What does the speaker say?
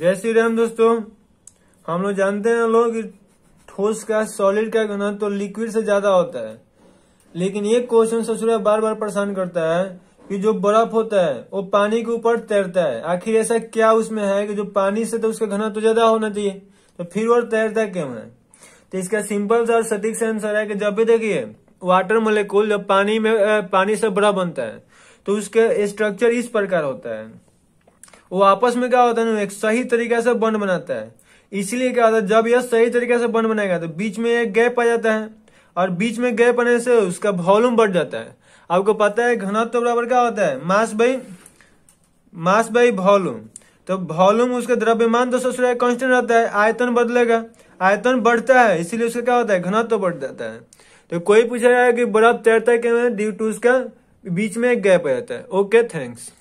जय श्री राम दोस्तों हम लोग जानते हैं लोग ठोस का सॉलिड का गुना तो लिक्विड से ज्यादा होता है लेकिन एक क्वेश्चन ससुर बार बार परेशान करता है कि जो बर्फ होता है वो पानी के ऊपर तैरता है आखिर ऐसा क्या उसमें है कि जो पानी से तो उसका घना तो ज्यादा होना चाहिए तो फिर और तैरता क्यों है तो इसका सिंपल सा और सटीक से आंसर है कि जब भी देखिए वाटर मोलिकूल जब पानी में पानी से बड़ा बनता है तो उसका स्ट्रक्चर इस प्रकार होता है वो आपस में क्या होता है ना एक सही तरीके से बंड बनाता है इसलिए क्या होता है जब यह सही तरीके से बंड बनाएगा तो बीच में एक गैप आ जाता है और बीच में गैप आने से उसका वॉल्यूम बढ़ जाता है आपको पता है घनत्व तो बराबर क्या होता है mass by mass by volume तो वॉल्यूम उसका द्रव्यमान तो ससुराल कॉन्स्टेंट रहता है आयतन बदलेगा आयतन बढ़ता है इसीलिए उसका क्या होता है घनत्व तो बढ़ जाता है तो कोई पूछा जाएगा कि बर्फ तैरता है कि ड्यू टू उसका बीच में एक गैप आ जाता है ओके थैंक्स